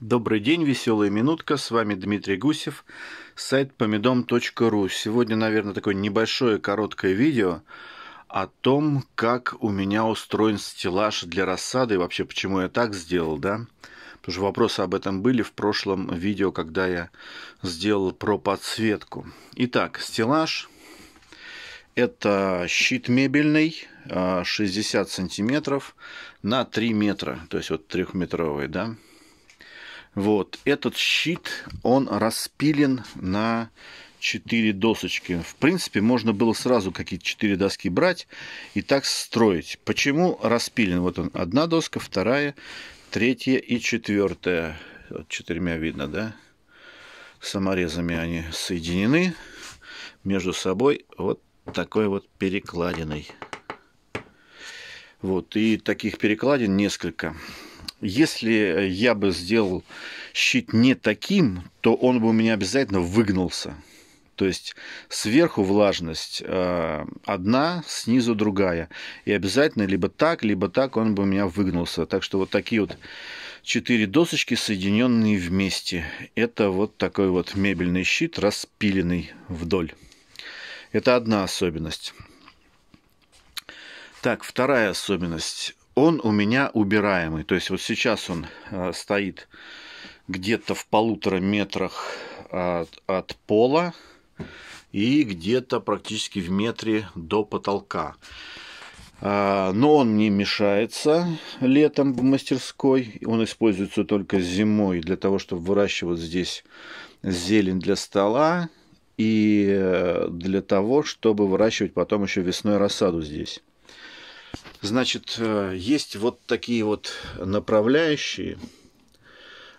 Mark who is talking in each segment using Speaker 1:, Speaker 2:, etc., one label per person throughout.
Speaker 1: Добрый день, веселая минутка. С вами Дмитрий Гусев, сайт помидом.ру. Сегодня, наверное, такое небольшое короткое видео о том, как у меня устроен стеллаж для рассады и вообще почему я так сделал, да? Потому что вопросы об этом были в прошлом видео, когда я сделал про подсветку. Итак, стеллаж это щит мебельный 60 э, сантиметров на 3 метра, то есть вот трехметровый, да? Вот этот щит, он распилен на 4 досочки. В принципе, можно было сразу какие-то 4 доски брать и так строить. Почему распилен? Вот он, одна доска, вторая, третья и четвертая. Вот четырьмя видно, да? Саморезами они соединены между собой вот такой вот перекладиной. Вот, и таких перекладин несколько если я бы сделал щит не таким, то он бы у меня обязательно выгнулся. То есть сверху влажность э, одна, снизу другая. И обязательно либо так, либо так он бы у меня выгнулся. Так что вот такие вот четыре досочки, соединенные вместе. Это вот такой вот мебельный щит, распиленный вдоль. Это одна особенность. Так, вторая особенность он у меня убираемый. То есть вот сейчас он э, стоит где-то в полутора метрах от, а, от пола и где-то практически в метре до потолка. Э, но он не мешается летом в мастерской. Он используется только зимой для того, чтобы выращивать здесь зелень для стола и э, для того, чтобы выращивать потом еще весной рассаду здесь. Значит, э, есть вот такие вот направляющие.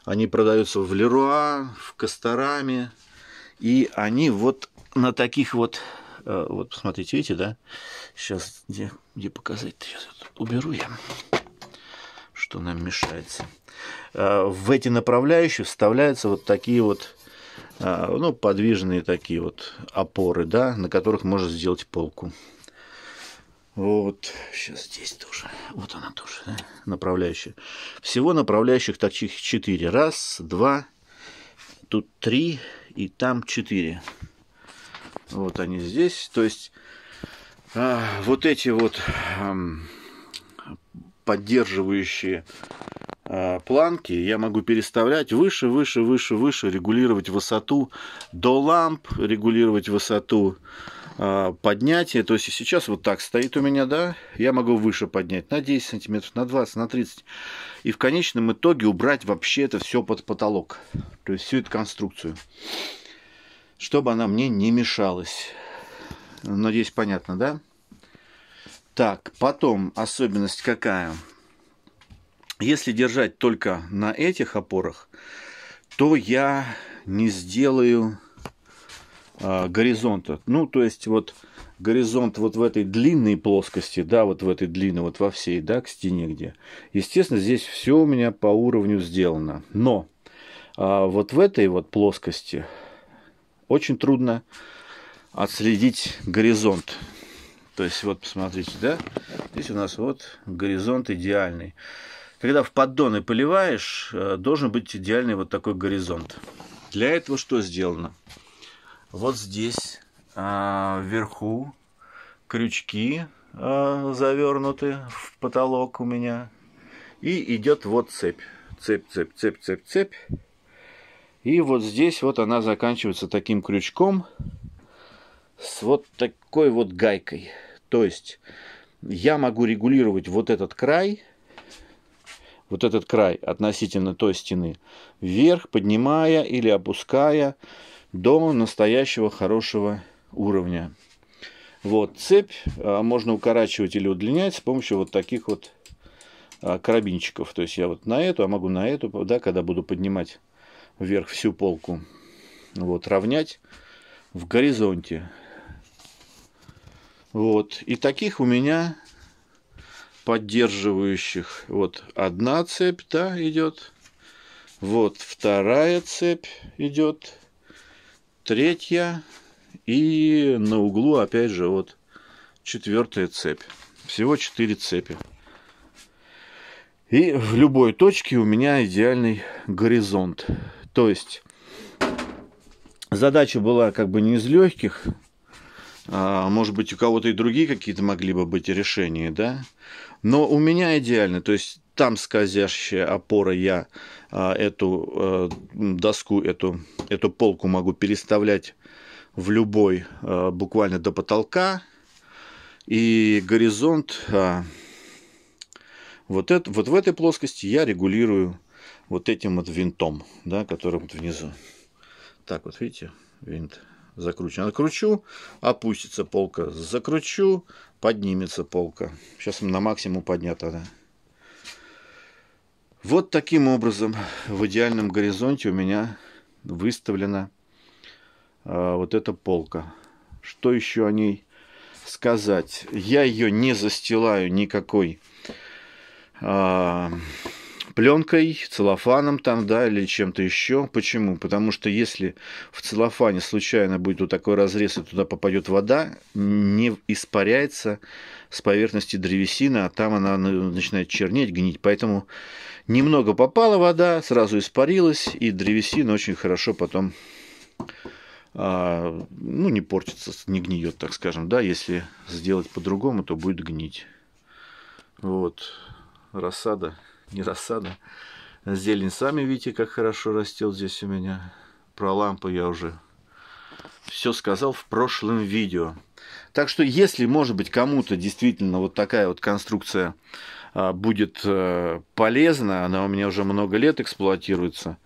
Speaker 1: Они продаются в Леруа, в Кастораме. И они вот на таких вот... Э, вот, посмотрите, видите, да? Сейчас, где, где показать-то? Я уберу я, что нам мешается. Э, в эти направляющие вставляются вот такие вот ну, подвижные такие вот опоры, да, на которых можно сделать полку. Вот, сейчас здесь тоже. Вот она тоже, да? направляющая. Всего направляющих таких четыре. Раз, два, тут три и там четыре. Вот они здесь. То есть а, вот эти вот а, поддерживающие а, планки я могу переставлять выше, выше, выше, выше, регулировать высоту до ламп, регулировать высоту а, поднятие. То есть сейчас вот так стоит у меня, да, я могу выше поднять на 10 сантиметров, на 20, на 30. И в конечном итоге убрать вообще это все под потолок. То есть всю эту конструкцию. Чтобы она мне не мешалась. Надеюсь, ну, понятно, да? Так, потом особенность какая? Если держать только на этих опорах, то я не сделаю а, горизонта. Ну, то есть вот горизонт вот в этой длинной плоскости, да, вот в этой длинной, вот во всей, да, к стене где. Естественно, здесь все у меня по уровню сделано. Но а, вот в этой вот плоскости очень трудно отследить горизонт. То есть вот посмотрите, да, здесь у нас вот горизонт идеальный. Когда в поддоны поливаешь, э, должен быть идеальный вот такой горизонт. Для этого что сделано? Вот здесь а, вверху крючки а, завернуты в потолок у меня. И идет вот цепь. Цепь, цепь, цепь, цепь, цепь. И вот здесь вот она заканчивается таким крючком с вот такой вот гайкой. То есть я могу регулировать вот этот край, вот этот край относительно той стены, вверх поднимая или опуская до настоящего хорошего уровня. Вот цепь а, можно укорачивать или удлинять с помощью вот таких вот а, карабинчиков. То есть я вот на эту, а могу на эту, да, когда буду поднимать вверх всю полку. Вот, равнять в горизонте. Вот. И таких у меня поддерживающих. Вот одна цепь, да, идет. Вот вторая цепь идет третья и на углу опять же вот четвертая цепь. Всего четыре цепи. И в любой точке у меня идеальный горизонт. То есть задача была как бы не из легких. А, может быть, у кого-то и другие какие-то могли бы быть решения, да? Но у меня идеально. То есть там скользящая опора, я а, эту э, доску, эту, эту полку могу переставлять в любой, э, буквально до потолка. И горизонт а, вот, это, вот в этой плоскости я регулирую вот этим вот винтом, да, который вот внизу. Так вот, видите, винт закручен, накручу, опустится полка, закручу, поднимется полка. Сейчас на максимум поднята, да. Вот таким образом в идеальном горизонте у меня выставлена а, вот эта полка. Что еще о ней сказать? Я ее не застилаю никакой а, пленкой, целлофаном там, да, или чем-то еще. Почему? Потому что если в целлофане случайно будет вот такой разрез, и туда попадет вода, не испаряется с поверхности древесины, а там она начинает чернеть, гнить. Поэтому немного попала вода, сразу испарилась, и древесина очень хорошо потом а, ну, не портится, не гниет, так скажем, да, если сделать по-другому, то будет гнить. Вот, рассада не рассада. Зелень сами видите, как хорошо растет здесь у меня. Про лампы я уже все сказал в прошлом видео. Так что, если, может быть, кому-то действительно вот такая вот конструкция а, будет э, полезна, она у меня уже много лет эксплуатируется,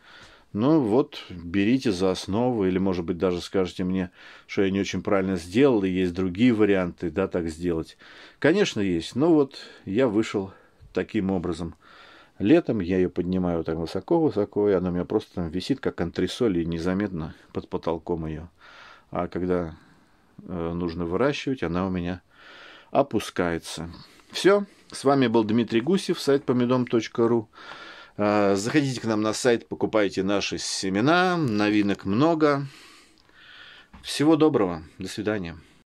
Speaker 1: ну вот, берите за основу, или, может быть, даже скажете мне, что я не очень правильно сделал, и есть другие варианты, да, так сделать. Конечно, есть, но ну вот я вышел таким образом – Летом я ее поднимаю так высоко-высоко, и она у меня просто там висит, как антресоль, и незаметно под потолком ее. А когда э, нужно выращивать, она у меня опускается. Все. С вами был Дмитрий Гусев, сайт помидом.ру. Э, заходите к нам на сайт, покупайте наши семена. Новинок много. Всего доброго. До свидания.